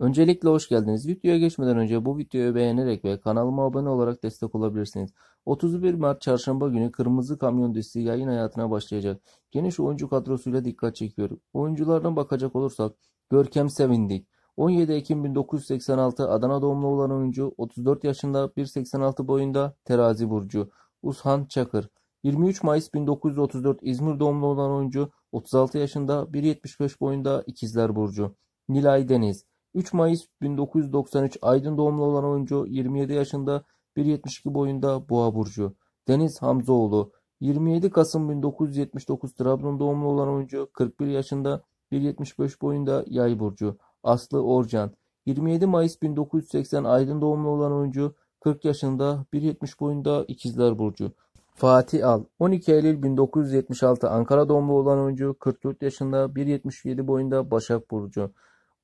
Öncelikle hoş geldiniz. Videoya geçmeden önce bu videoyu beğenerek ve kanalıma abone olarak destek olabilirsiniz. 31 Mart Çarşamba günü Kırmızı Kamyon dizisi yayın hayatına başlayacak. Geniş oyuncu kadrosuyla dikkat çekiyor. Oyunculardan bakacak olursak Görkem Sevindik. 17 Ekim 1986 Adana doğumlu olan oyuncu 34 yaşında 1.86 boyunda terazi burcu. Ushan Çakır 23 Mayıs 1934 İzmir doğumlu olan oyuncu 36 yaşında 1.75 boyunda ikizler burcu. Nilay Deniz 3 Mayıs 1993 Aydın doğumlu olan oyuncu 27 yaşında 1.72 boyunda Boğa Burcu. Deniz Hamzoğlu 27 Kasım 1979 Trabzon doğumlu olan oyuncu 41 yaşında 1.75 boyunda Yay Burcu. Aslı Orcan 27 Mayıs 1980 Aydın doğumlu olan oyuncu 40 yaşında 1.70 boyunda İkizler Burcu. Fatih Al 12 Eylül 1976 Ankara doğumlu olan oyuncu 44 yaşında 1.77 boyunda Başak Burcu.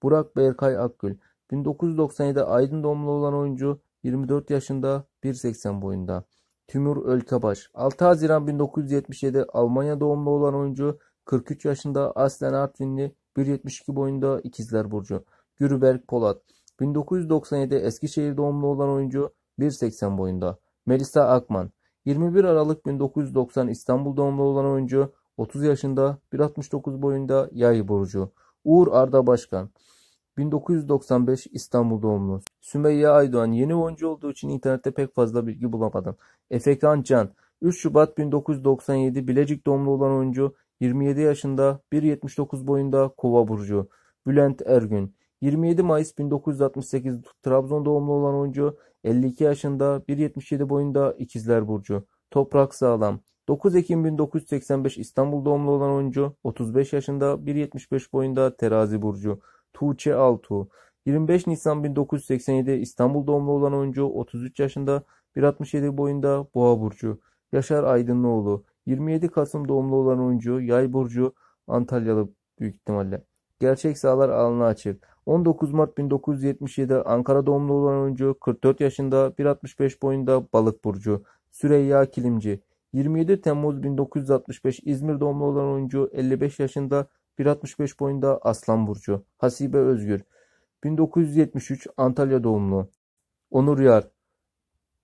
Burak Berkay Akgül 1997'de Aydın doğumlu olan oyuncu 24 yaşında 1.80 boyunda. Tümür Ölkebaş 6 Haziran 1977 Almanya doğumlu olan oyuncu 43 yaşında aslen Artvinli 1.72 boyunda İkizler Burcu. Gürberk Polat 1997 Eskişehir doğumlu olan oyuncu 1.80 boyunda. Melisa Akman 21 Aralık 1990 İstanbul doğumlu olan oyuncu 30 yaşında 1.69 boyunda yay burcu. Uğur Arda Başkan 1995 İstanbul doğumlu. Sümeyye Aydoğan yeni oyuncu olduğu için internette pek fazla bilgi bulamadım. Efekan Can 3 Şubat 1997 Bilecik doğumlu olan oyuncu 27 yaşında 1.79 boyunda Kova Burcu. Bülent Ergün 27 Mayıs 1968 Trabzon doğumlu olan oyuncu 52 yaşında 1.77 boyunda İkizler Burcu. Toprak Sağlam 9 Ekim 1985 İstanbul doğumlu olan oyuncu 35 yaşında 1.75 boyunda terazi burcu Tuğçe Altu. 25 Nisan 1987 İstanbul doğumlu olan oyuncu 33 yaşında 1.67 boyunda boğa burcu Yaşar Aydınlıoğlu. 27 Kasım doğumlu olan oyuncu yay burcu Antalyalı büyük ihtimalle. Gerçek sahalar alana açık. 19 Mart 1977 Ankara doğumlu olan oyuncu 44 yaşında 1.65 boyunda balık burcu Süreyya Kilimci. 27 Temmuz 1965 İzmir doğumlu olan oyuncu 55 yaşında 1.65 boyunda Aslan Burcu. Hasibe Özgür 1973 Antalya doğumlu. Onur Yar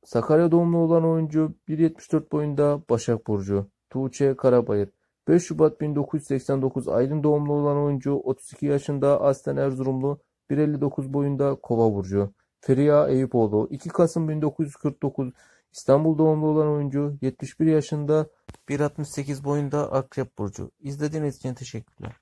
Sakarya doğumlu olan oyuncu 1.74 boyunda Başak Burcu. Tuğçe Karabayır 5 Şubat 1989 Aydın doğumlu olan oyuncu 32 yaşında Aslan Erzurumlu 1.59 boyunda Kova Burcu. Feriha Eyüpoğlu 2 Kasım 1949 İstanbul doğumlu olan oyuncu 71 yaşında, 1.68 boyunda, Akrep burcu. İzlediğiniz için teşekkürler.